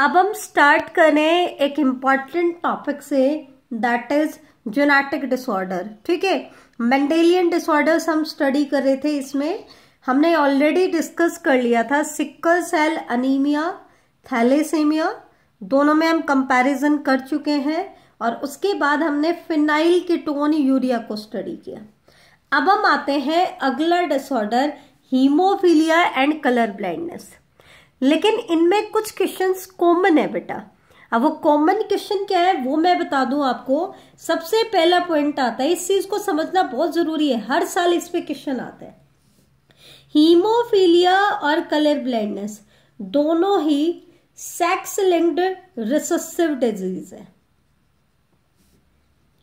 अब हम स्टार्ट करें एक इम्पॉर्टेंट टॉपिक से दैट इज जोनेटिक डिसऑर्डर ठीक है मेंडेलियन डिसऑर्डर्स हम स्टडी कर रहे थे इसमें हमने ऑलरेडी डिस्कस कर लिया था सिक्कल सेल अनीमिया थैलेसेमिया दोनों में हम कंपैरिजन कर चुके हैं और उसके बाद हमने फिनाइल कीटोन यूरिया को स्टडी किया अब हम आते हैं अगला disorder haemophilia and colour blindness लेकिन इनमें कुछ क्वेश्चन कॉमन है बेटा अब वो कॉमन क्वेश्चन क्या है वो मैं बता दूं आपको सबसे पहला पॉइंट आता है इस चीज को समझना बहुत जरूरी है हर साल इस पे क्वेश्चन आता है हीमोफीलिया और कलर ब्लाइंडनेस दोनों ही सेक्स लिंक्ड रिसेसिव डिजीज है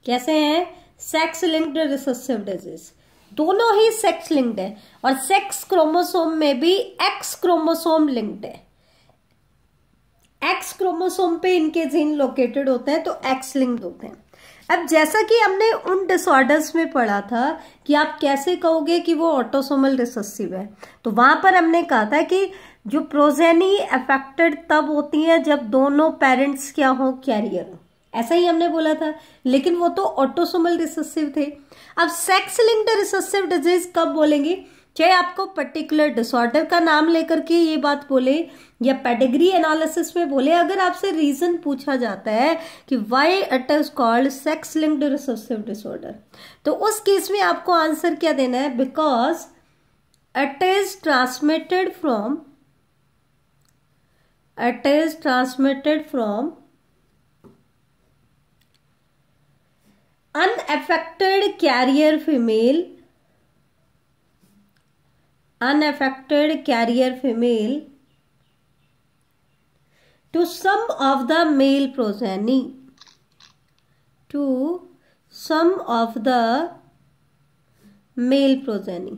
कैसे हैं सेक्स लिंक्ड रिसेसिव डिजीज दोनों ही सेक्स लिंक्ड है और सेक्स क्रोमोसोम में भी एक्स क्रोमोसोम लिंक्ड है एक्स क्रोमोसोम पे इनके जीन लोकेटेड होते हैं तो एक्स लिंक्ड होते हैं अब जैसा कि हमने उन डिसऑर्डर्स में पढ़ा था कि आप कैसे कहोगे कि वो ऑटोसोमल रिसेसिव है तो वहां पर हमने कहा था कि जो प्रोजेनी अफेक्टेड तब होती है जब दोनों पेरेंट्स क्या हो कैरियर ऐसा ही हमने बोला था लेकिन वो तो ऑटोसोमल रिसेसिव थे अब सेक्स लिंक्ड रिसेसिव डिजीज कब बोलेंगे चाहे आपको पर्टिकुलर डिसऑर्डर का नाम लेकर के ये बात बोले या पेडिग्री एनालिसिस में बोले अगर आपसे रीजन पूछा जाता है कि why it is called sex linked recessive disorder तो उस केस में आपको आंसर क्या देना है because it is transmitted from it is transmitted from unaffected carrier female unaffected carrier female to some of the male progeny to some of the male progeny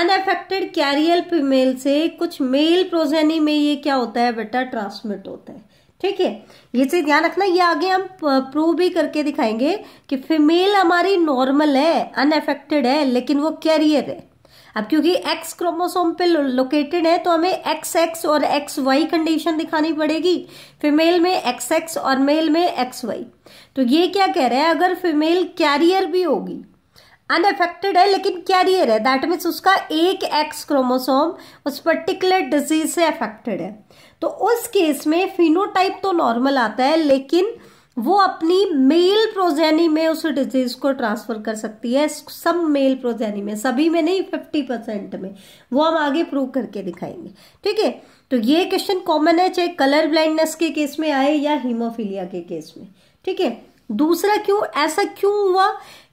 unaffected carrier female से कुछ mail progeny में ये क्या होता है बेटा transmit होता है ठीक है ये चीज ध्यान रखना ये आगे हम प्रूव भी करके दिखाएंगे कि फीमेल हमारी नॉर्मल है अनएफेक्टेड है लेकिन वो कैरियर है अब क्योंकि एक्स क्रोमोसोम पे लोकेटेड है तो हमें एक्स एक्स और एक्स वाई कंडीशन दिखानी पड़ेगी फीमेल में एक्स एक्स और मेल में एक्स वाई तो ये क्या कह रहा है अगर फीमेल कैरियर भी होगी अनएफेक्टेड है लेकिन कैरियर है दैट मीन्स उसका एक एक्स क्रोमोसोम उस पर्टिकुलर डिजीज से अफेक्टेड है तो उस केस में फिनोटाइप तो नॉर्मल आता है लेकिन वो अपनी मेल प्रोजेनी में उस डिजीज को ट्रांसफर कर सकती है सब मेल प्रोजेनी में सभी में नहीं फिफ्टी परसेंट में वो हम आगे प्रूव करके दिखाएंगे ठीक है तो ये क्वेश्चन कॉमन है चाहे कलर ब्लाइंडनेस के केस में आए या हीमोफीलिया के केस में ठीक है दूसरा क्यों ऐसा क्यों हुआ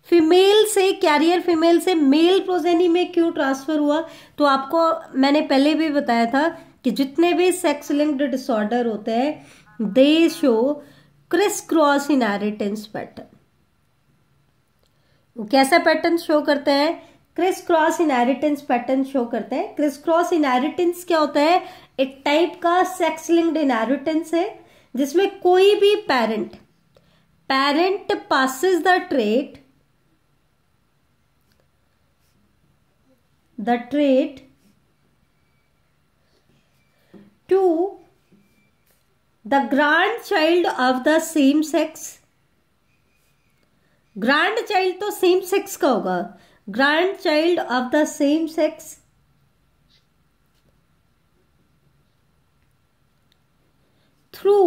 फीमेल से कैरियर फीमेल से मेल प्रोजेनी में क्यों ट्रांसफर हुआ तो आपको मैंने पहले भी बताया था कि जितने भी सेक्स लिंक्ड डिसऑर्डर होते हैं they show criss cross inheritance pattern वो कैसा पैटर्न शो करते हैं criss cross inheritance pattern show करते हैं क्रिस क्रॉस इनहेरिटेंस क्या होता है एक टाइप का सेक्स लिंक्ड इनहेरिटेंस है जिसमें कोई भी parent parent passes the trait the trait to the grandchild of the same sex grandchild तो सेम सेक्स का होगा grandchild of the same sex through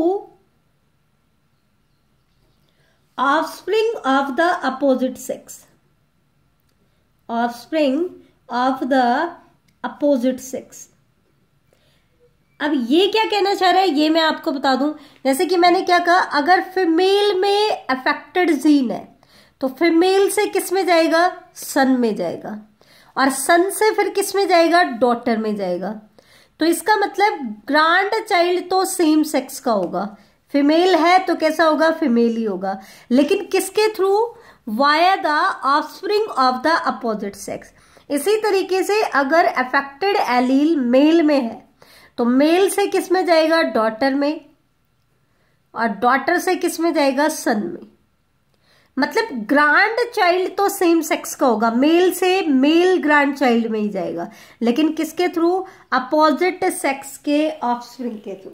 offspring of the opposite sex offspring of the opposite sex अब ये क्या कहना चाह रहा है ये मैं आपको बता दूं जैसे कि मैंने क्या कहा अगर फीमेल में अफेक्टेड जीन है तो फीमेल से किस में जाएगा सन में जाएगा और सन से फिर किस में जाएगा डॉटर में जाएगा तो इसका मतलब ग्रांड चाइल्ड तो सेम सेक्स का होगा फीमेल है तो कैसा होगा फीमेल ही होगा लेकिन किसके through via the offspring of the opposite sex इसी तरीके से अगर अफेक्टेड एलील मेल में है तो मेल से किस में जाएगा डॉटर में और डॉटर से किस में जाएगा सन में मतलब ग्रांड चाइल्ड तो सेम सेक्स का होगा मेल से मेल ग्रांड चाइल्ड में ही जाएगा लेकिन किसके थ्रू अपोजिट सेक्स के ऑफस्प्रिंग के थ्रू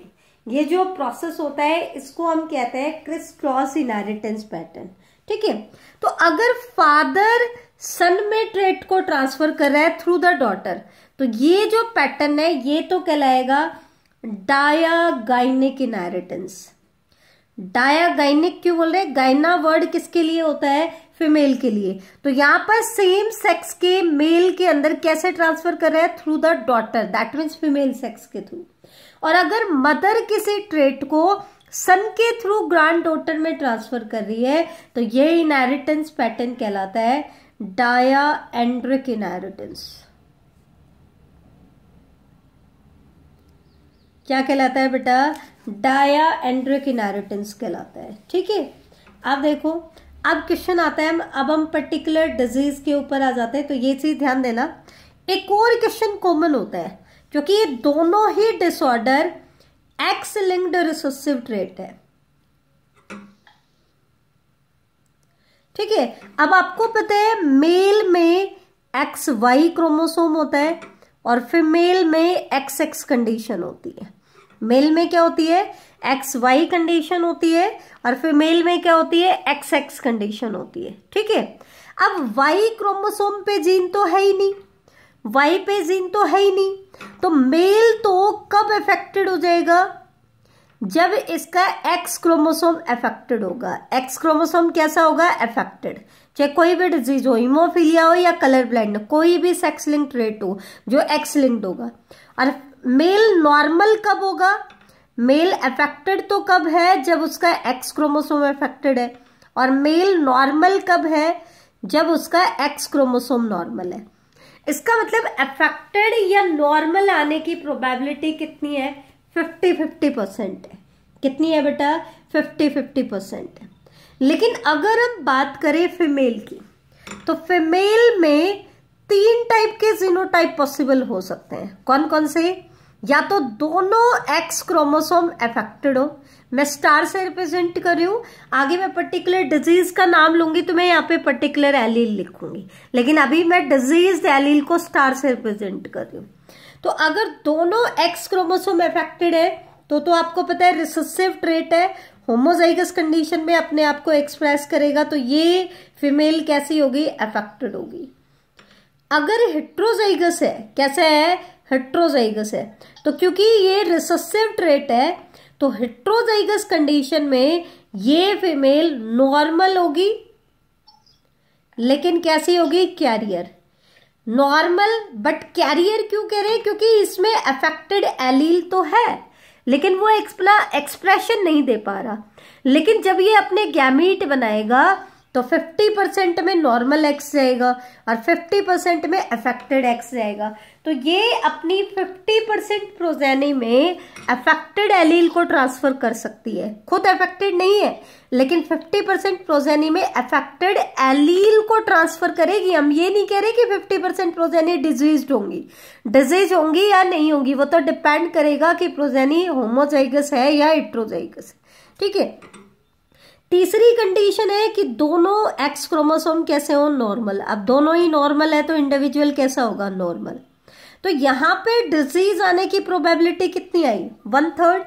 ये जो प्रोसेस होता है इसको हम कहते हैं क्रिस क्रॉस इनहेरिटेंस पैटर्न ठीक है तो अगर फादर सन में ट्रेड को ट्रांसफर कर रहा है थ्रू द डॉटर तो ये जो पैटर्न है ये तो कहलाएगा डायागाइनिक इनहेरिटेंस डायागाइनिक क्यों बोल रहे हैं गाइना वर्ड किसके लिए होता है फीमेल के लिए तो यहां पर सेम सेक्स के मेल के अंदर कैसे ट्रांसफर कर रहा है through the daughter that means female sex के थ्रू और अगर मदर किसी ट्रेट को सन के थ्रू ग्रांड डॉटर में ट्रांसफर कर रही है तो ये इनहेरिटेंस पैटर्न कहलाता है डायाएंड्रिक इनहेरिटेंस क्या कहलाता है बेटा डाया एंड्रिक इनहेरिटेंस कहलाता है ठीक है अब देखो अब क्वेश्चन आता है अब हम पर्टिकुलर डिजीज के ऊपर आ जाते हैं तो ये चीज ध्यान देना एक और क्वेश्चन कॉमन होता है क्योंकि ये दोनों ही डिसऑर्डर एक्स लिंक्ड ट्रेट है ठीक है अब आपको पता है मेल में एक्स वाई क्रोमोसोम होता है और फीमेल में एक्स एक्स कंडीशन होती है मेल में क्या होती है एक्स वाई कंडीशन होती है और फीमेल में क्या होती है एक्स एक्स कंडीशन होती है ठीक है अब वाई क्रोमोसोम पे जीन तो है ही नहीं वाई पे जीन तो है ही नहीं तो मेल तो कब इफेक्टेड हो जाएगा जब इसका एक्स क्रोमोसोम एफेक्टेड होगा एक्स क्रोमोसोम कैसा होगा एफेक्टेड चाहे कोई भी डिजीज हो हिमोफीलिया हो या कलर ब्लाइंड कोई भी सेक्स लिंक्ड रेट हो जो एक्स लिंक्ड होगा और मेल नॉर्मल कब होगा मेल एफेक्टेड तो कब है जब उसका एक्स क्रोमोसोम अफेक्टेड है और मेल नॉर्मल कब है जब उसका एक्स क्रोमोसोम नॉर्मल है इसका मतलब एफेक्टेड या नॉर्मल आने की प्रोबेबिलिटी कितनी है फिफ्टी फिफ्टी परसेंट है कितनी है बेटा फिफ्टी फिफ्टी परसेंट है लेकिन अगर हम बात करें फीमेल की तो फीमेल में तीन टाइप के जीनोटाइप पॉसिबल हो सकते हैं कौन कौन से या तो दोनों एक्स क्रोमोसोम एफेक्टेड हो मैं स्टार से रिप्रेजेंट कर रही हूँ आगे मैं पर्टिकुलर डिजीज का नाम लूंगी तो मैं यहाँ पे पर्टिकुलर एलील लिखूंगी लेकिन अभी मैं डिजीज एलील को स्टार से रिप्रेजेंट कर रही हूँ तो अगर दोनों एक्स क्रोमोसोम अफेक्टेड है तो तो आपको पता है रिसेसिव ट्रेट है होमोजाइगस कंडीशन में अपने आप को एक्सप्रेस करेगा तो ये फीमेल कैसी होगी अफेक्टेड होगी अगर हिट्रोजाइगस है कैसा है हिट्रोजाइगस है तो क्योंकि ये रिसेसिव ट्रेट है तो हिट्रोजाइगस कंडीशन में ये फीमेल नॉर्मल होगी लेकिन कैसी होगी कैरियर नॉर्मल बट कैरियर क्यों कह रहे हैं क्योंकि इसमें अफेक्टेड एलील तो है लेकिन वो एक्सप्ला एक्सप्रेशन नहीं दे पा रहा लेकिन जब ये अपने गैमेट बनाएगा तो 50 परसेंट में नॉर्मल एक्स जाएगा और 50 परसेंट में अफेक्टेड एक्स जाएगा तो ये अपनी 50 परसेंट प्रोजेनी में अफेक्टेड एलील को ट्रांसफर कर सकती है खुद अफेक्टेड नहीं है लेकिन 50 परसेंट प्रोजेनी में अफेक्टेड एलील को ट्रांसफर करेगी हम ये नहीं कह रहे कि 50 परसेंट प्रोजेनी डिजीज होंगी डिजीज होंगी या नहीं होंगी वो तो डिपेंड करेगा कि प्रोजेनी होमोजाइगस है या इट्रोजाइगस है ठीक है तीसरी कंडीशन है कि दोनों एक्स क्रोमोसोम कैसे हो नॉर्मल अब दोनों ही नॉर्मल है तो इंडिविजुअल कैसा होगा नॉर्मल तो यहां पे डिजीज आने की प्रोबेबिलिटी कितनी आई one third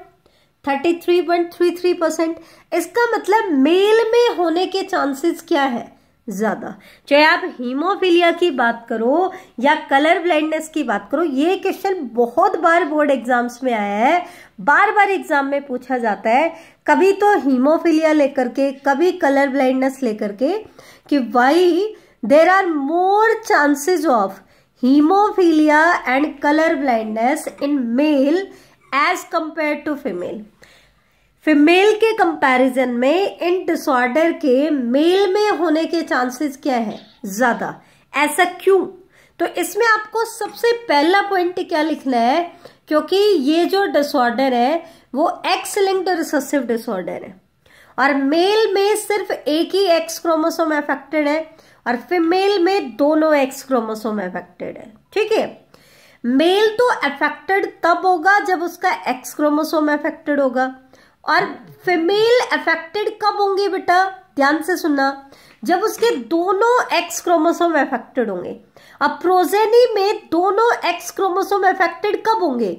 thirty three point three three percent इसका मतलब मेल में होने के चांसेस क्या है ज़्यादा चाहे आप हीमोफीलिया की बात करो या कलर ब्लाइंडनेस की बात करो ये क्वेश्चन बहुत बार बोर्ड एग्जाम्स में आया है बार बार एग्जाम में पूछा जाता है कभी तो हीमोफीलिया लेकर के कभी कलर ब्लाइंडनेस लेकर के कि why there are more chances of haemophilia and colour blindness in male as compared to female female के कंपैरिजन में इन डिसऑर्डर के मेल में होने के चांसेस क्या है ज्यादा ऐसा क्यों तो इसमें आपको सबसे पहला पॉइंट क्या लिखना है क्योंकि ये जो डिसऑर्डर है वो एक्स लिंक्ड रिसेसिव डिसऑर्डर है और मेल में सिर्फ एक ही एक्स क्रोमोसोम अफेक्टेड है और फीमेल में दोनों एक्स क्रोमोसोम अफेक्टेड है ठीक है मेल तो अफेक्टेड तब होगा जब उसका एक्स क्रोमोसोम अफेक्टेड होगा और फीमेल अफेक्टेड कब होंगे बेटा ध्यान से सुनना जब उसके दोनों एक्स क्रोमोसोम अफेक्टेड होंगे अब प्रोजेनी में दोनों एक्स क्रोमोसोम अफेक्टेड कब होंगे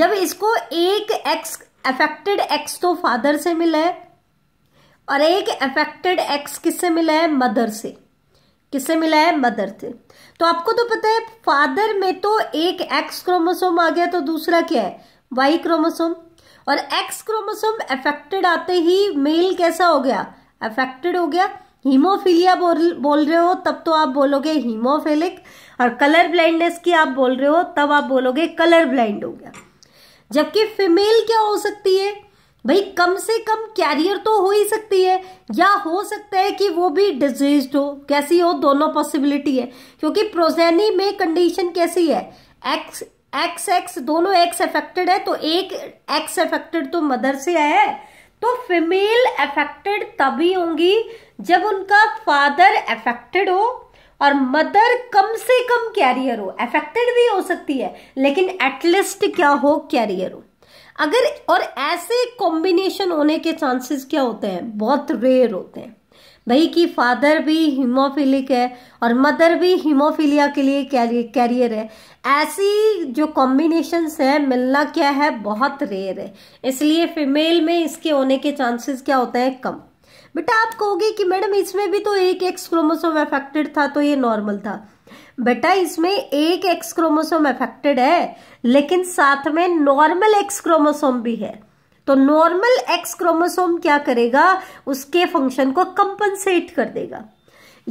जब इसको एक एक्स अफेक्टेड एक्स तो फादर से मिला है और एक अफेक्टेड एक्स किससे मिला है मदर से किससे मिला है मदर से तो आपको तो पता है फादर में तो एक एक्स क्रोमोसोम आ गया तो दूसरा क्या है वाई क्रोमोसोम और एक्स क्रोमोसोम अफेक्टेड आते ही मेल कैसा हो गया अफेक्टेड हो गया हीमोफीलिया बोल बोल रहे हो तब तो आप बोलोगे हीमोफेलिक और कलर ब्लाइंडनेस की आप बोल रहे हो तब आप बोलोगे कलर ब्लाइंड हो गया जबकि फीमेल क्या हो सकती है भाई कम से कम कैरियर तो हो ही सकती है या हो सकता है कि वो भी डिजीज हो कैसी हो दोनों पॉसिबिलिटी है क्योंकि प्रोजेनी में कंडीशन कैसी है एक्स एक्स एक्स दोनों एक्स अफेक्टेड है तो एक एक्स अफेक्टेड तो मदर से है तो फीमेल अफेक्टेड तभी होंगी जब उनका फादर अफेक्टेड हो और मदर कम से कम कैरियर हो अफेक्टेड भी हो सकती है लेकिन एटलीस्ट क्या हो कैरियर हो अगर और ऐसे कॉम्बिनेशन होने के चांसेस क्या होते हैं बहुत रेयर होते हैं भाई की फादर भी हीमोफिलिक है और मदर भी हीमोफिलिया के लिए कैरियर है ऐसी जो कॉम्बिनेशन है मिलना क्या है बहुत रेयर है इसलिए फीमेल में इसके होने के चांसेस क्या होते हैं कम बेटा आप कहोगे कि मैडम इसमें भी तो एक एक्स क्रोमोसोम अफेक्टेड था तो ये नॉर्मल था बेटा इसमें एक एक्स क्रोमोसोम अफेक्टेड है लेकिन साथ में नॉर्मल एक्स क्रोमोसोम भी है तो नॉर्मल एक्स क्रोमोसोम क्या करेगा उसके फंक्शन को कंपनसेट कर देगा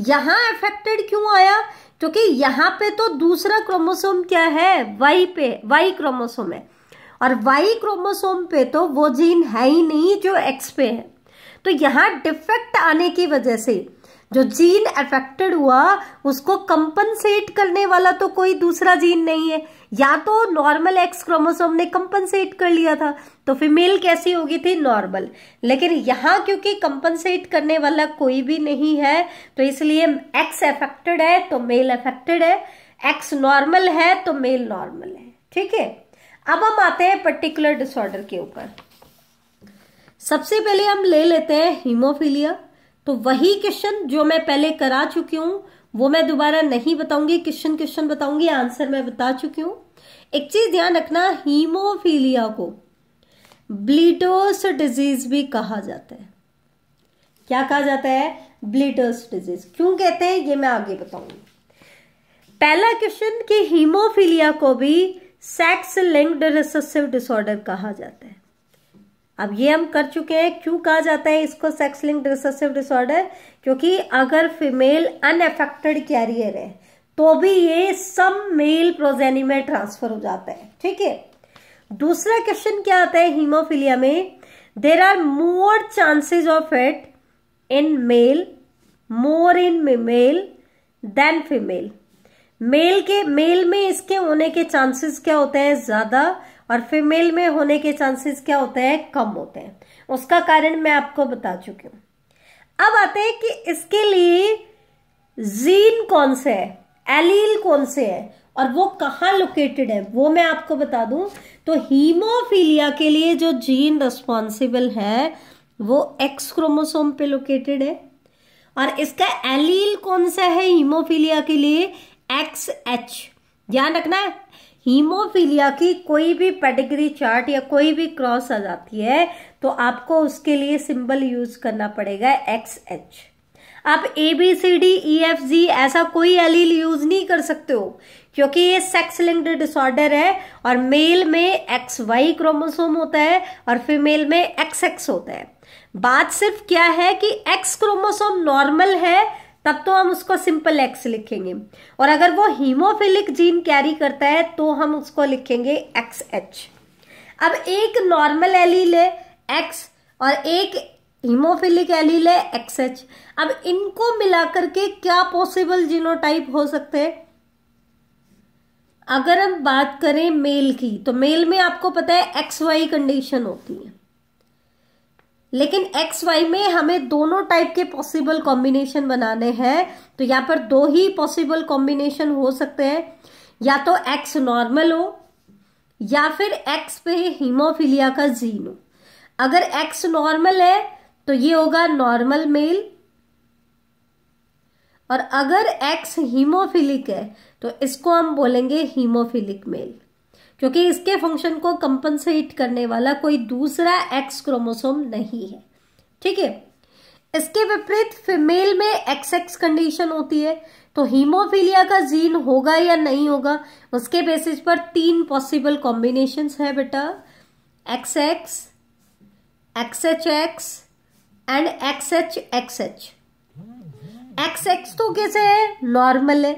यहां अफेक्टेड क्यों आया क्योंकि यहां पे तो दूसरा क्रोमोसोम क्या है वाई पे वाई क्रोमोसोम है और वाई क्रोमोसोम पे तो वो जीन है ही नहीं जो एक्स पे है तो यहां डिफेक्ट आने की वजह से जो जीन अफेक्टेड हुआ उसको कंपनसेट करने वाला तो कोई दूसरा जीन नहीं है या तो नॉर्मल एक्स क्रोमोसोम ने कंपनसेट कर लिया था तो फीमेल कैसी होगी थी नॉर्मल लेकिन यहाँ क्योंकि कंपनसेट करने वाला कोई भी नहीं है तो इसलिए एक्स अफेक्टेड है तो मेल अफेक्टेड है एक्स नॉर्मल है तो मेल नॉर्मल है ठीक है अब हम आते हैं पर्टिकुलर डिसऑर्डर के ऊपर सबसे पहले हम ले लेते हैं हीमोफीलिया तो वही क्वेश्चन जो मैं पहले करा चुकी हूं वो मैं दोबारा नहीं बताऊंगी क्वेश्चन क्वेश्चन बताऊंगी आंसर मैं बता चुकी हूं एक चीज ध्यान रखना हीमोफीलिया को ब्लीटोस डिजीज भी कहा जाता है क्या कहा जाता है ब्लीटोस डिजीज क्यों कहते हैं ये मैं आगे बताऊंगी पहला क्वेश्चन कि हीमोफीलिया को भी सेक्स लिंक्ड रिसेसिव डिसऑर्डर कहा जाता है अब ये हम कर चुके हैं क्यों कहा जाता है इसको सेक्स लिंक रिसेसिव डिसऑर्डर क्योंकि अगर फीमेल अनएफेक्टेड कैरियर है तो भी ये सब मेल प्रोजेनी में ट्रांसफर हो जाता है ठीक है दूसरा क्वेश्चन क्या आता है हीमोफीलिया में there are more chances of it in male more in male than female male के मेल में इसके होने के चांसेस क्या होते हैं ज्यादा और फीमेल में होने के चांसेस क्या होते हैं कम होते हैं उसका कारण मैं आपको बता चुकी हूं अब आते हैं कि इसके लिए जीन कौन से है एलील कौन से है और वो कहाँ लोकेटेड है वो मैं आपको बता दूं तो हीमोफीलिया के लिए जो जीन रिस्पॉन्सिबल है वो एक्स क्रोमोसोम पे लोकेटेड है और इसका एलील कौन सा है हीमोफीलिया के लिए एक्स एच ध्यान रखना है हीमोफीलिया की कोई भी पेडिग्री चार्ट या कोई भी क्रॉस आ जाती है तो आपको उसके लिए सिंबल यूज करना पड़ेगा एक्स एच आप A B C D E F G ऐसा कोई एलील यूज नहीं कर सकते हो क्योंकि ये सेक्स लिंक्ड डिसऑर्डर है और मेल में एक्स वाई क्रोमोसोम होता है और फीमेल में एक्स एक्स होता है बात सिर्फ क्या है कि एक्स क्रोमोसोम नॉर्मल है तब तो हम उसको सिंपल एक्स लिखेंगे और अगर वो हीमोफिलिक जीन कैरी करता है तो हम उसको लिखेंगे एक्स एच अब एक नॉर्मल एलील है एक्स और एक हीमोफिलिक एलील है एक्स एच अब इनको मिलाकर के क्या पॉसिबल जीनोटाइप हो सकते हैं अगर हम बात करें मेल की तो मेल में आपको पता है एक्स वाई कंडीशन होती है लेकिन एक्स वाई में हमें दोनों टाइप के पॉसिबल कॉम्बिनेशन बनाने हैं तो यहां पर दो ही पॉसिबल कॉम्बिनेशन हो सकते हैं या तो एक्स नॉर्मल हो या फिर एक्स पे हीमोफीलिया का जीन हो अगर एक्स नॉर्मल है तो ये होगा नॉर्मल मेल और अगर एक्स हीमोफिलिक है तो इसको हम बोलेंगे हीमोफिलिक मेल क्योंकि इसके फंक्शन को कंपनसेट करने वाला कोई दूसरा एक्स क्रोमोसोम नहीं है ठीक है इसके विपरीत फीमेल में एक्स एक्स कंडीशन होती है तो हीमोफीलिया का जीन होगा या नहीं होगा उसके बेसिस पर तीन पॉसिबल कॉम्बिनेशन है बेटा X X X H X and X H X H X X तो कैसे है नॉर्मल है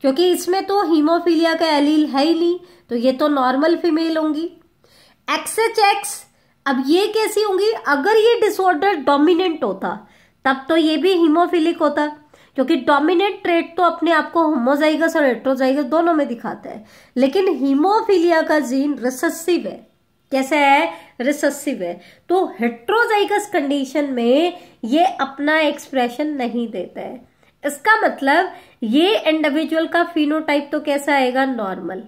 क्योंकि इसमें तो हीमोफीलिया का एलील है ही नहीं तो ये तो नॉर्मल फीमेल होंगी एक्सएच एक्स अब ये कैसी होंगी अगर ये डिसऑर्डर डोमिनेंट होता तब तो ये भी हीमोफिलिक होता क्योंकि डोमिनेंट ट्रेट तो अपने आप को होमोजाइगस और हेट्रोजाइगस दोनों में दिखाता है लेकिन हीमोफीलिया का जीन रिसेसिव है कैसे है रिसेसिव है तो हेट्रोजाइगस कंडीशन में ये अपना एक्सप्रेशन नहीं देता है इसका मतलब ये इंडिविजुअल का फिनोटाइप तो कैसा आएगा नॉर्मल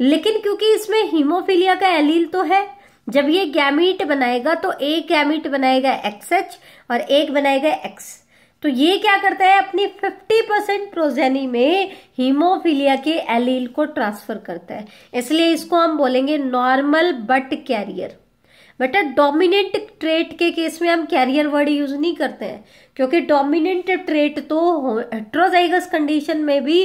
लेकिन क्योंकि इसमें हीमोफीलिया का एलील तो है जब ये गैमिट बनाएगा तो एक गैमिट बनाएगा एक्स एच और एक बनाएगा एक्स तो ये क्या करता है अपनी 50 परसेंट प्रोजेनी में हीमोफीलिया के एलील को ट्रांसफर करता है इसलिए इसको हम बोलेंगे नॉर्मल बट कैरियर बेटा डोमिनेंट ट्रेट के केस में हम कैरियर वर्ड यूज नहीं करते हैं क्योंकि डोमिनेंट ट्रेट तो हेट्रोजाइगस कंडीशन में भी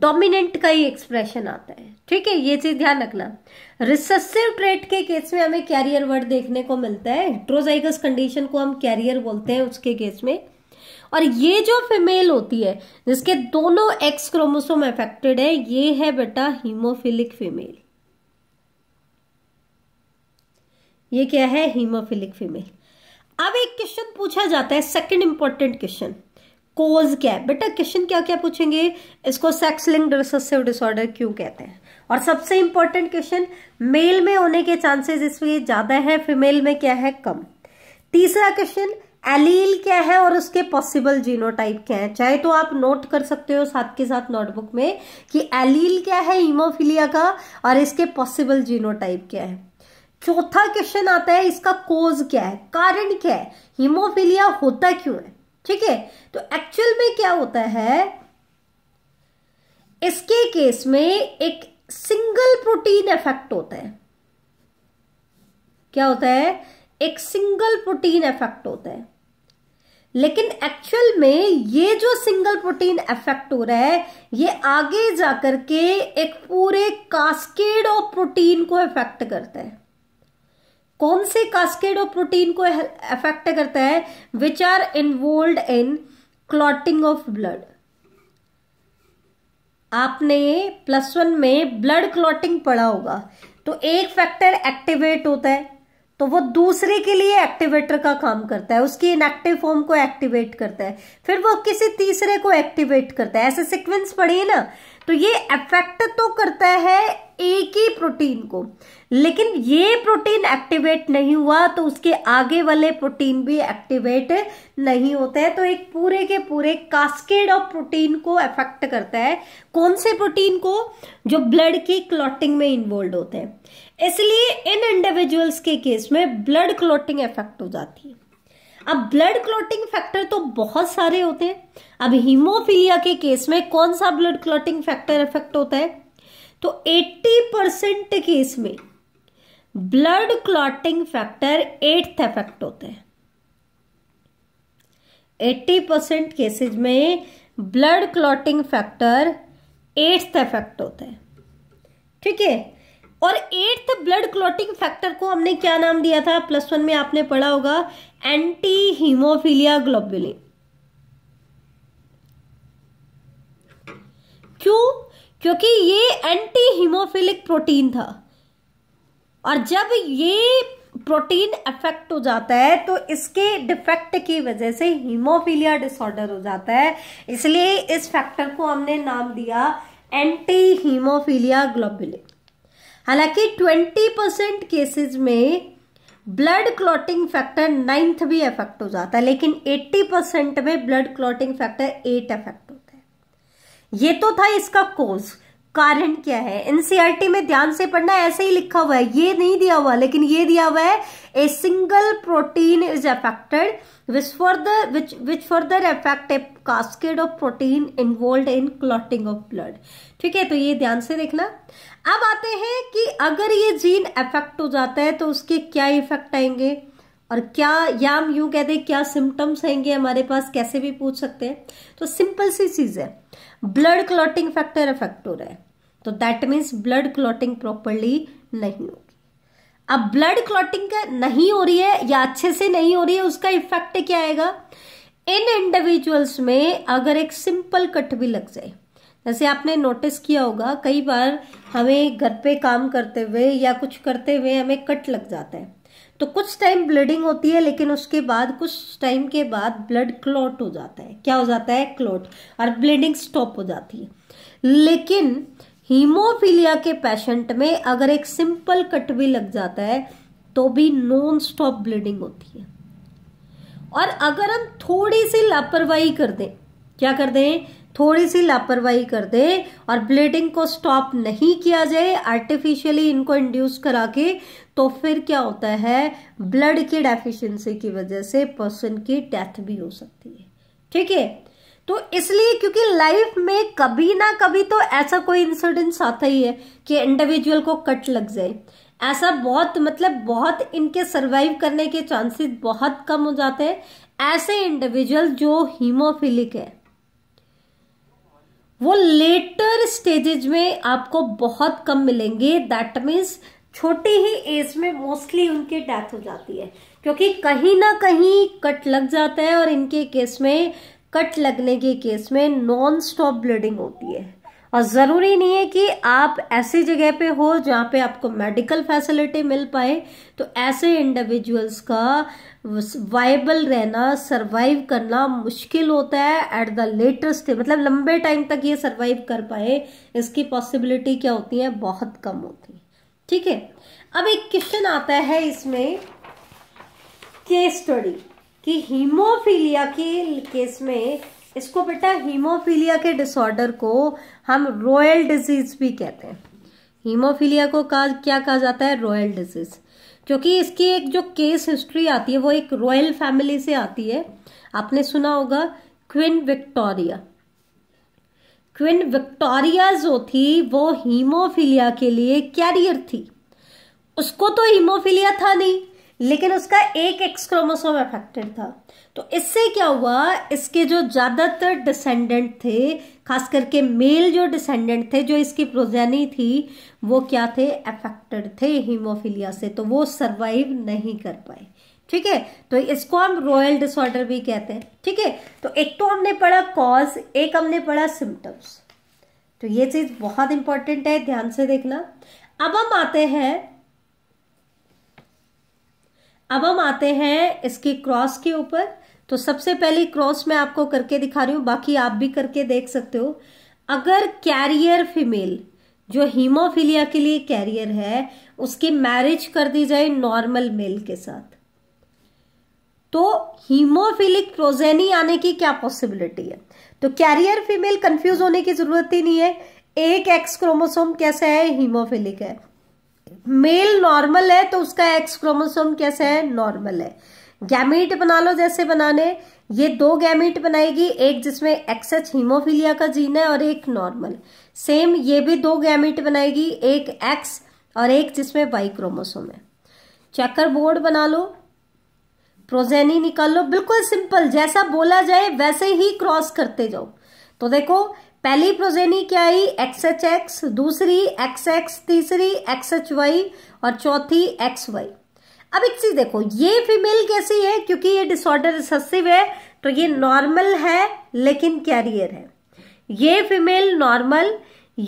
डोमिनेंट का ही एक्सप्रेशन आता है ठीक है ये चीज ध्यान रखना रिसेसिव ट्रेट के केस में हमें कैरियर वर्ड देखने को मिलता है हेट्रोजाइगस कंडीशन को हम कैरियर बोलते हैं उसके केस में और ये जो फीमेल होती है जिसके दोनों एक्स क्रोमोसोम अफेक्टेड है ये है बेटा हीमोफिलिक फीमेल ये क्या है हीमोफिलिक फीमेल अब एक क्वेश्चन पूछा जाता है सेकंड इंपॉर्टेंट क्वेश्चन कोज क्या है बेटा क्वेश्चन क्या क्या पूछेंगे इसको सेक्स लिंग रिसेसिव डिसऑर्डर क्यों कहते हैं और सबसे इंपॉर्टेंट क्वेश्चन मेल में होने के चांसेस इसमें ज्यादा है फीमेल में क्या है कम तीसरा क्वेश्चन एलील क्या है और उसके पॉसिबल जीनोटाइप क्या है चाहे तो आप नोट कर सकते हो साथ के साथ नोटबुक में कि एलील क्या है इमोफिलिया का और इसके पॉसिबल जीनोटाइप क्या है चौथा क्वेश्चन आता है इसका कोज क्या है कारण क्या है हीमोफीलिया होता क्यों है ठीक है तो एक्चुअल में क्या होता है इसके केस में एक सिंगल प्रोटीन इफेक्ट होता है क्या होता है एक सिंगल प्रोटीन इफेक्ट होता है लेकिन एक्चुअल में ये जो सिंगल प्रोटीन इफेक्ट हो रहा है ये आगे जाकर के एक पूरे कास्केड ऑफ प्रोटीन को इफेक्ट करता है कौन से कास्केड ऑफ प्रोटीन को अफेक्ट करता है which are involve in clotting of blood आपने प्लस वन में ब्लड क्लॉटिंग पढ़ा होगा तो एक फैक्टर एक्टिवेट होता है तो वो दूसरे के लिए एक्टिवेटर का काम करता है उसकी इनएक्टिव फॉर्म को एक्टिवेट करता है फिर वो किसी तीसरे को एक्टिवेट करता है ऐसे सीक्वेंस पढ़िए ना तो ये अफेक्ट तो करता है एक ही प्रोटीन को लेकिन ये प्रोटीन एक्टिवेट नहीं हुआ तो उसके आगे वाले प्रोटीन भी एक्टिवेट नहीं होते हैं तो एक पूरे के पूरे कास्केड ऑफ प्रोटीन को अफेक्ट करता है कौन से प्रोटीन को जो ब्लड की क्लॉटिंग में इन्वॉल्व होते हैं इसलिए इन इंडिविजुअल्स के केस में ब्लड क्लॉटिंग इफेक्ट हो जाती है अब ब्लड क्लॉटिंग फैक्टर तो बहुत सारे होते हैं अब हीमोफीलिया के केस में कौन सा ब्लड क्लॉटिंग फैक्टर इफेक्ट होता है तो 80 परसेंट केस में blood clotting factor eighth effect होता है 80 परसेंट केसेज में blood clotting factor eighth effect होता है ठीक है और एट्थ ब्लड क्लॉटिंग फैक्टर को हमने क्या नाम दिया था प्लस वन में आपने पढ़ा होगा एंटी हीमोफीलिया ग्लोबुलिन क्यों क्योंकि ये एंटी हीमोफिलिक प्रोटीन था और जब ये प्रोटीन अफेक्ट हो जाता है तो इसके डिफेक्ट की वजह से हीमोफीलिया डिसऑर्डर हो जाता है इसलिए इस फैक्टर को हमने नाम दिया एंटी हीमोफीलिया ग्लोबुलिन हालांकि 20 परसेंट केसेज में ब्लड क्लॉटिंग फैक्टर नाइन्थ भी अफेक्ट हो जाता है लेकिन 80 परसेंट में blood clotting factor eight affect होता है ये तो था इसका कोज कारण क्या है एनसीआरटी e में ध्यान से पढ़ना ऐसे ही लिखा हुआ है ये नहीं दिया हुआ लेकिन ये दिया हुआ है a single protein is affected which further which which further affect a cascade of protein involve in clotting of blood ठीक है तो ये ध्यान से देखना अब आते हैं कि अगर ये जीन इफेक्ट हो जाता है तो उसके क्या इफेक्ट आएंगे और क्या या हम यूं कह दें क्या सिम्टम्स आएंगे हमारे पास कैसे भी पूछ सकते हैं तो सिंपल सी चीज़ है ब्लड क्लॉटिंग फैक्टर इफेक्ट हो रहा है तो that means blood clotting properly नहीं होगी अब ब्लड क्लॉटिंग नहीं हो रही है या अच्छे से नहीं हो रही है उसका इफेक्ट क्या आएगा इन इंडिविजुअल्स में अगर एक सिंपल कट भी लग जाए जैसे आपने नोटिस किया होगा कई बार हमें घर पे काम करते हुए या कुछ करते हुए हमें कट लग जाता है तो कुछ टाइम ब्लीडिंग होती है लेकिन उसके बाद कुछ टाइम के बाद ब्लड क्लॉट हो जाता है क्या हो जाता है क्लॉट और ब्लीडिंग स्टॉप हो जाती है लेकिन हीमोफीलिया के पेशेंट में अगर एक सिंपल कट भी लग जाता है तो भी नॉन स्टॉप ब्लीडिंग होती है और अगर हम थोड़ी सी लापरवाही कर दें क्या कर दें थोड़ी सी लापरवाही कर दे और ब्लीडिंग को स्टॉप नहीं किया जाए आर्टिफिशियली इनको इंड्यूस करा के तो फिर क्या होता है ब्लड की डेफिशिएंसी की वजह से पर्सन की डेथ भी हो सकती है ठीक है तो इसलिए क्योंकि लाइफ में कभी ना कभी तो ऐसा कोई इंसिडेंस आता ही है कि इंडिविजुअल को कट लग जाए ऐसा बहुत मतलब बहुत इनके सरवाइव करने के चांसेस बहुत कम हो जाते हैं ऐसे इंडिविजुअल जो हीमोफिलिक है वो लेटर स्टेजेज में आपको बहुत कम मिलेंगे दैट मीन्स छोटी ही एज में मोस्टली उनकी डेथ हो जाती है क्योंकि कहीं ना कहीं कट लग जाता है और इनके केस में कट लगने के केस में नॉन स्टॉप ब्लीडिंग होती है और ज़रूरी नहीं है कि आप ऐसी जगह पे हो जहाँ पे आपको मेडिकल फैसिलिटी मिल पाए तो ऐसे इंडिविजुअल्स का वाइबल रहना सरवाइव करना मुश्किल होता है एट द लेटेस्ट मतलब लंबे टाइम तक ये सरवाइव कर पाए इसकी पॉसिबिलिटी क्या होती है बहुत कम होती है ठीक है अब एक क्वेश्चन आता है इसमें केस स्टडी कि हीमोफीलिया के केस में इसको बेटा हीमोफीलिया के डिसऑर्डर को हम रॉयल डिजीज भी कहते हैं हीमोफीलिया को का, क्या कहा जाता है रॉयल डिजीज क्योंकि इसकी एक जो केस हिस्ट्री आती है वो एक रॉयल फैमिली से आती है आपने सुना होगा क्विन विक्टोरिया क्विन विक्टोरिया जो थी वो हीमोफीलिया के लिए कैरियर थी उसको तो हीमोफीलिया था नहीं लेकिन उसका एक एक्सक्रोमोसोम अफेक्टेड था तो इससे क्या हुआ इसके जो ज़्यादातर डिसेंडेंट थे खास करके मेल जो डिसेंडेंट थे जो इसकी प्रोजेनी थी वो क्या थे अफेक्टेड थे हीमोफीलिया से तो वो सरवाइव नहीं कर पाए ठीक है तो इसको हम रॉयल डिसऑर्डर भी कहते हैं ठीक है तो एक तो हमने पढ़ा कॉज एक हमने पढ़ा सिम्टम्स तो ये चीज़ बहुत इंपॉर्टेंट है ध्यान से देखना अब हम आते हैं अब हम आते हैं इसके क्रॉस के ऊपर तो सबसे पहले क्रॉस में आपको करके दिखा रही हूँ बाकी आप भी करके देख सकते हो अगर कैरियर फीमेल जो हीमोफीलिया के लिए कैरियर है उसकी मैरिज कर दी जाए नॉर्मल मेल के साथ तो हीमोफिलिक प्रोजेनी आने की क्या पॉसिबिलिटी है तो कैरियर फीमेल कंफ्यूज होने की जरूरत ही नहीं है एक एक्स क्रोमोसोम कैसा है हीमोफिलिक है मेल नॉर्मल है तो उसका एक्स क्रोमोसोम कैसा है नॉर्मल है गैमिट बना लो जैसे बनाने ये दो गैमिट बनाएगी एक जिसमें एक्सएच हीमोफीलिया का जीन है और एक नॉर्मल सेम ये भी दो गैमिट बनाएगी एक एक्स और एक जिसमें वाई क्रोमोसोम है चक्कर बोर्ड बना लो प्रोजेनी निकाल लो बिल्कुल सिंपल जैसा बोला जाए वैसे ही क्रॉस करते जाओ तो देखो पहली प्रोजेनी क्या आई एक्स एच एक्स दूसरी एक्स एक्स तीसरी एक्स एच वाई और चौथी एक्स वाई अब एक चीज देखो ये फीमेल कैसी है क्योंकि ये डिसऑर्डर रिसेसिव है तो ये नॉर्मल है लेकिन कैरियर है ये फीमेल नॉर्मल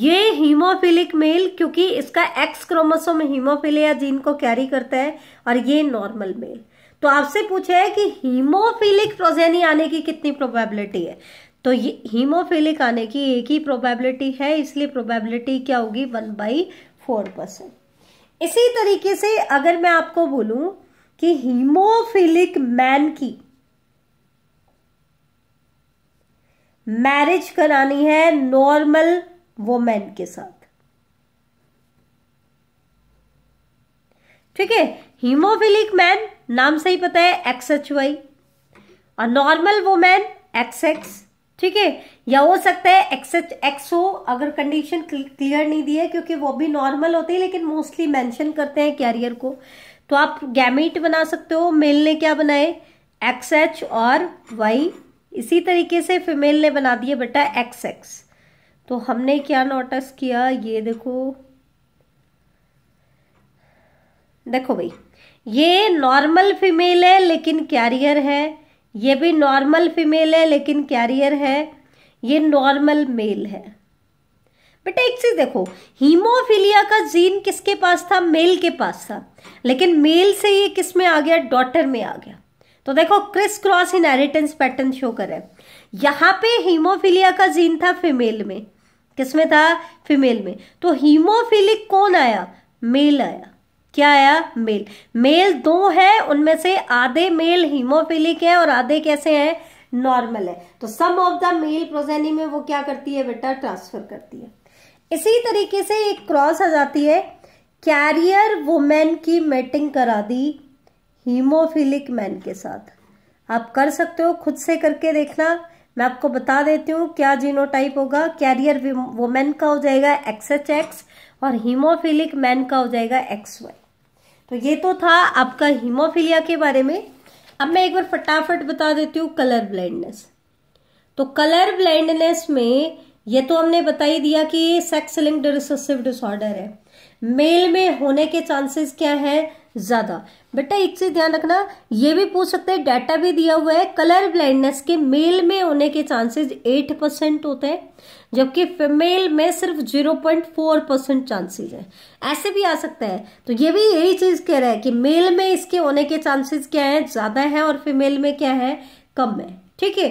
ये हीमोफिलिक मेल क्योंकि इसका एक्स क्रोमोसोम हीमोफिलिया जीन को कैरी करता है और ये नॉर्मल मेल तो आपसे पूछे है कि हीमोफिलिक प्रोजेनी आने की कितनी प्रोबेबिलिटी है तो ये हीमोफिलिक आने की एक ही प्रोबेबिलिटी है इसलिए प्रोबेबिलिटी क्या होगी वन बाई फोर परसेंट इसी तरीके से अगर मैं आपको बोलूं कि हीमोफिलिक मैन की मैरिज करानी है नॉर्मल वोमेन के साथ ठीक है हीमोफिलिक मैन नाम से ही पता है एक्स एच वाई और नॉर्मल वोमेन एक्स एक्स ठीक है या हो सकता है एच एक्स हो अगर कंडीशन क्लियर नहीं दी है क्योंकि वो भी नॉर्मल होते हैं लेकिन मोस्टली मेंशन करते हैं कैरियर को तो आप गैमेट बना सकते हो मेल ने क्या बनाए एक्स एच और वाई इसी तरीके से फीमेल ने बना दिए बेटा एक्स एक्स तो हमने क्या नोटिस किया ये देखो देखो भाई ये नॉर्मल फीमेल है लेकिन कैरियर है ये भी नॉर्मल फीमेल है लेकिन कैरियर है ये नॉर्मल मेल है बेटा एक चीज देखो हीमोफीलिया का जीन किसके पास था मेल के पास था लेकिन मेल से ये किस में आ गया डॉटर में आ गया तो देखो criss cross inheritance pattern show करे यहां पे हीमोफीलिया का जीन था फीमेल में किसमें था फीमेल में तो हीमोफिलिक कौन आया मेल आया क्या आया मेल मेल दो है उनमें से आधे मेल हीमोफिलिक है और आधे कैसे हैं नॉर्मल है तो some of the male progeny में वो क्या करती है बेटा ट्रांसफर करती है इसी तरीके से एक क्रॉस आ जाती है कैरियर वुमेन की मेटिंग करा दी हीमोफिलिक मैन के साथ आप कर सकते हो खुद से करके देखना मैं आपको बता देती हूँ क्या जीनोटाइप होगा कैरियर वुमेन का हो जाएगा एक्सएच एक्स और हीमोफिलिक मैन का हो जाएगा एक्स वाई तो ये तो था आपका हीमोफीलिया के बारे में अब मैं एक बार फटाफट बता देती हूँ कलर ब्लाइंडनेस तो कलर ब्लाइंडनेस में ये तो हमने बता ही दिया कि ये सेक्स लिंक्ड रिसेसिव डिसऑर्डर है मेल में होने के चांसेस क्या है ज्यादा बेटा एक चीज ध्यान रखना ये भी पूछ सकते हैं डाटा भी दिया हुआ है कलर ब्लाइंडनेस के मेल में होने के चांसेस एट परसेंट होते हैं जबकि फीमेल में सिर्फ 0.4 परसेंट चांसेज है ऐसे भी आ सकता है तो ये भी यही चीज कह रहा है कि मेल में इसके होने के चांसेस क्या है ज्यादा है और फीमेल में क्या है कम है ठीक है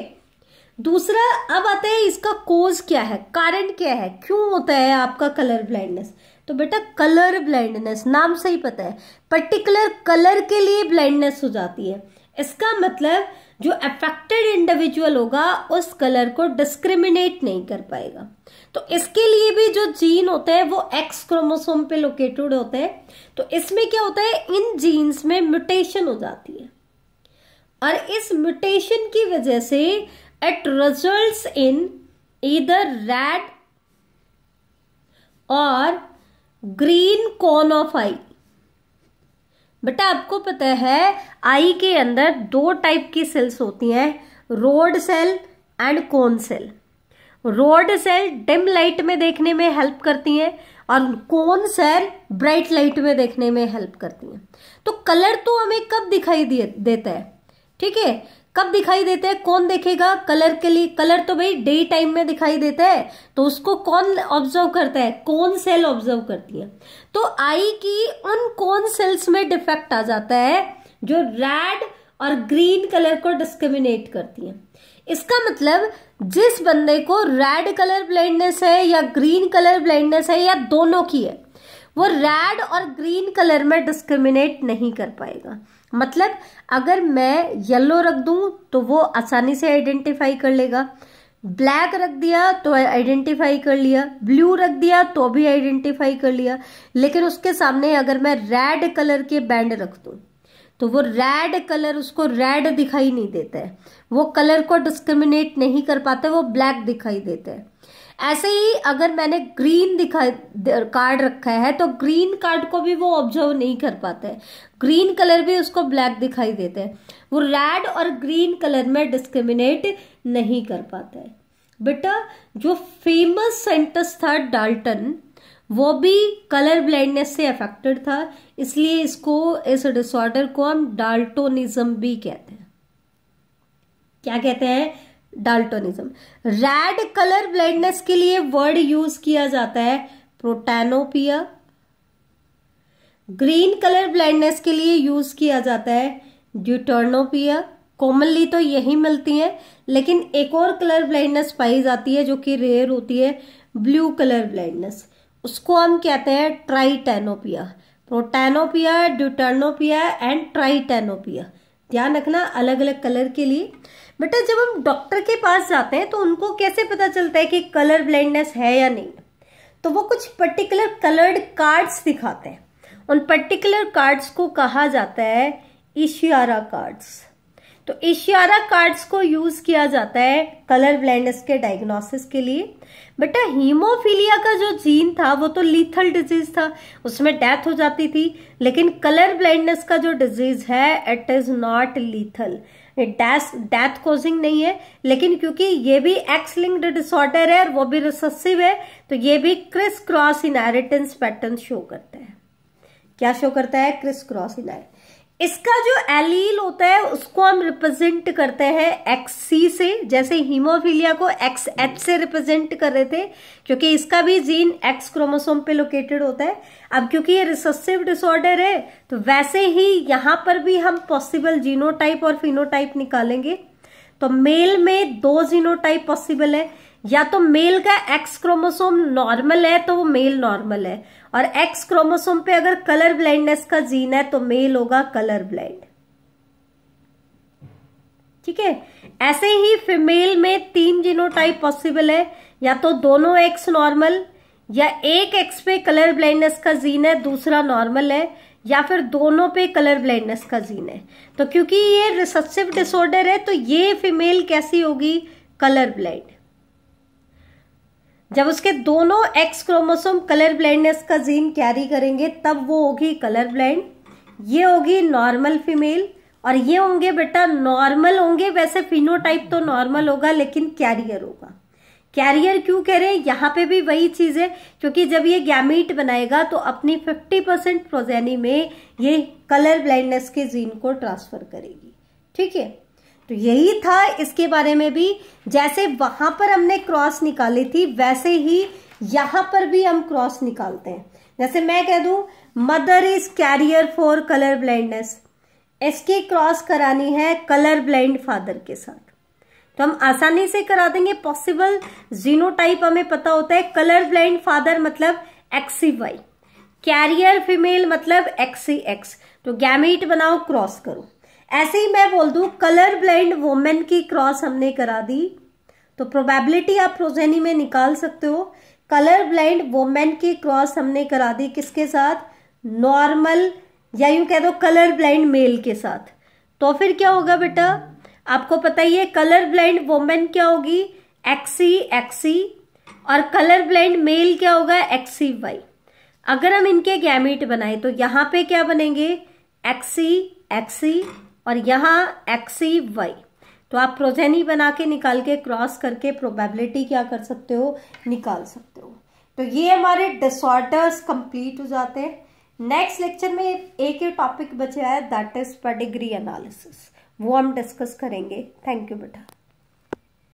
दूसरा अब आता है इसका कोज क्या है कारण क्या है क्यों होता है आपका कलर ब्लाइंडनेस तो बेटा कलर ब्लाइंडनेस नाम से ही पता है पर्टिकुलर कलर के लिए ब्लाइंडनेस हो जाती है इसका मतलब जो अफेक्टेड इंडिविजुअल होगा उस कलर को डिस्क्रिमिनेट नहीं कर पाएगा तो इसके लिए भी जो जीन होते हैं वो एक्स क्रोमोसोम पे लोकेटेड होते हैं तो इसमें क्या होता है इन जीन्स में म्यूटेशन हो जाती है और इस म्यूटेशन की वजह से it result in either red और ग्रीन ऑफ आई बेटा आपको पता है आई के अंदर दो टाइप की सेल्स होती हैं rod cell and cone cell rod cell dim light में देखने में हेल्प करती हैं और कोन सेल ब्राइट लाइट में देखने में हेल्प करती हैं तो कलर तो हमें कब दिखाई देता है ठीक है कब दिखाई देते हैं कौन देखेगा कलर के लिए कलर तो भाई डे टाइम में दिखाई देता है तो उसको कौन ऑब्जर्व करता है कौन सेल ऑब्जर्व करती है तो आई की उन कौन सेल्स में डिफेक्ट आ जाता है जो रेड और ग्रीन कलर को डिस्क्रिमिनेट करती है इसका मतलब जिस बंदे को रेड कलर ब्लाइंडनेस है या ग्रीन कलर ब्लाइंडनेस है या दोनों की है वो रेड और ग्रीन कलर में डिस्क्रिमिनेट नहीं कर पाएगा मतलब अगर मैं येलो रख दूं तो वो आसानी से आइडेंटिफाई कर लेगा ब्लैक रख दिया तो आइडेंटिफाई कर लिया ब्लू रख दिया तो भी आइडेंटिफाई कर लिया लेकिन उसके सामने अगर मैं रेड कलर के बैंड रख दूं तो वो रेड कलर उसको रेड दिखाई नहीं देता है वो कलर को डिस्क्रिमिनेट नहीं कर पाते वो ब्लैक दिखाई देता है ऐसे ही अगर मैंने ग्रीन दिखा कार्ड रखा है तो ग्रीन कार्ड को भी वो ऑब्जर्व नहीं कर पाते ग्रीन कलर भी उसको ब्लैक दिखाई देते हैं वो रेड और ग्रीन कलर में डिस्क्रिमिनेट नहीं कर पाते बेटा जो फेमस साइंटिस्ट था डाल्टन वो भी कलर ब्लाइंडनेस से अफेक्टेड था इसलिए इसको इस डिसऑर्डर को हम डाल्टोनिज्म भी कहते हैं क्या कहते हैं डाल्टोनिज्म रेड कलर ब्लाइंडनेस के लिए वर्ड यूज किया जाता है प्रोटेनोपिया ग्रीन कलर ब्लाइंडनेस के लिए यूज किया जाता है ड्यूटर्नोपिया कॉमनली तो यही मिलती है लेकिन एक और कलर ब्लाइंडनेस पाई जाती है जो कि रेयर होती है ब्लू कलर ब्लाइंडनेस उसको हम कहते हैं ट्राइटेनोपिया प्रोटेनोपिया ड्यूटर्नोपिया एंड ट्राइटेनोपिया ध्यान रखना अलग अलग कलर के लिए बेटा जब हम डॉक्टर के पास जाते हैं तो उनको कैसे पता चलता है कि कलर ब्लाइंडनेस है या नहीं तो वो कुछ पर्टिकुलर कलर्ड कार्ड्स दिखाते हैं उन पर्टिकुलर कार्ड्स को कहा जाता है इशियारा कार्ड्स तो इशियारा कार्ड्स को यूज किया जाता है कलर ब्लाइंडनेस के डायग्नोसिस के लिए बेटा हीमोफीलिया का जो जीन था वो तो लीथल डिजीज था उसमें डेथ हो जाती थी लेकिन कलर ब्लाइंडनेस का जो डिजीज है it is not lethal death causing नहीं है लेकिन क्योंकि ये भी एक्स लिंक्ड डिसऑर्डर है और वो भी रिसेसिव है तो ये भी criss cross inheritance pattern show करता है क्या शो करता है क्रिस क्रॉस इनहेरिटेंस इसका जो एलील होता है उसको हम रिप्रेजेंट करते हैं एक्स सी से जैसे हीमोफीलिया को एक्स एच से रिप्रेजेंट कर रहे थे क्योंकि इसका भी जीन एक्स क्रोमोसोम पे लोकेटेड होता है अब क्योंकि ये रिसेसिव डिसऑर्डर है तो वैसे ही यहाँ पर भी हम पॉसिबल जीनोटाइप और फिनोटाइप निकालेंगे तो मेल में दो जीनोटाइप पॉसिबल है या तो मेल का एक्स क्रोमोसोम नॉर्मल है तो वो मेल नॉर्मल है और एक्स क्रोमोसोम पे अगर कलर ब्लाइंडनेस का जीन है तो मेल होगा कलर ब्लाइंड ठीक है ऐसे ही फीमेल में तीन जीनोटाइप पॉसिबल है या तो दोनों एक्स नॉर्मल या एक एक्स पे कलर ब्लाइंडनेस का जीन है दूसरा नॉर्मल है या फिर दोनों पे कलर ब्लाइंडनेस का जीन है तो क्योंकि ये रिसेसिव डिसऑर्डर है तो ये फीमेल कैसी होगी कलर ब्लाइंड जब उसके दोनों एक्स क्रोमोसोम कलर ब्लाइंडनेस का जीन कैरी करेंगे तब वो होगी कलर ब्लाइंड ये होगी नॉर्मल फीमेल और ये होंगे बेटा नॉर्मल होंगे वैसे फिनोटाइप तो नॉर्मल होगा लेकिन कैरियर होगा कैरियर क्यों कह रहे हैं यहाँ पे भी वही चीज है क्योंकि जब ये गैमीट बनाएगा तो अपनी 50 परसेंट प्रोजेनी में ये कलर ब्लाइंडनेस के जीन को ट्रांसफर करेगी ठीक है तो यही था इसके बारे में भी जैसे वहां पर हमने क्रॉस निकाली थी वैसे ही यहां पर भी हम क्रॉस निकालते हैं जैसे मैं कह दू mother is carrier for colour blindness इसके क्रॉस करानी है कलर ब्लाइंड फादर के साथ तो हम आसानी से करा देंगे पॉसिबल जीनो टाइप हमें पता होता है कलर ब्लाइंड फादर मतलब एक्सी वाई कैरियर फीमेल मतलब एक्सी एक्स तो गैमेट बनाओ क्रॉस करो ऐसे ही मैं बोल दू कलर ब्लाइंड वोमेन की क्रॉस हमने करा दी तो प्रोबेबिलिटी आप प्रोजेनी में निकाल सकते हो कलर ब्लाइंड वोमेन की क्रॉस हमने करा दी किसके साथ नॉर्मल या यूं कह दो कलर ब्लाइंड मेल के साथ तो फिर क्या होगा बेटा आपको पता ही है कलर ब्लाइंड वोमेन क्या होगी एक्सी एक्सी e, e। और कलर ब्लाइंड मेल क्या होगा एक्सी वाई e, अगर हम इनके गैमिट बनाए तो यहां पे क्या बनेंगे एक्सी एक्सी और यहां एक्सी वाई तो आप प्रोजेनी बना के निकाल के क्रॉस करके प्रोबेबिलिटी क्या कर सकते हो निकाल सकते हो तो ये हमारे डिसऑर्डर्स कंप्लीट हो जाते हैं नेक्स्ट लेक्चर में एक ही टॉपिक बचा है दैट इज पेडिग्री एनालिसिस वो हम डिस्कस करेंगे थैंक यू बेटा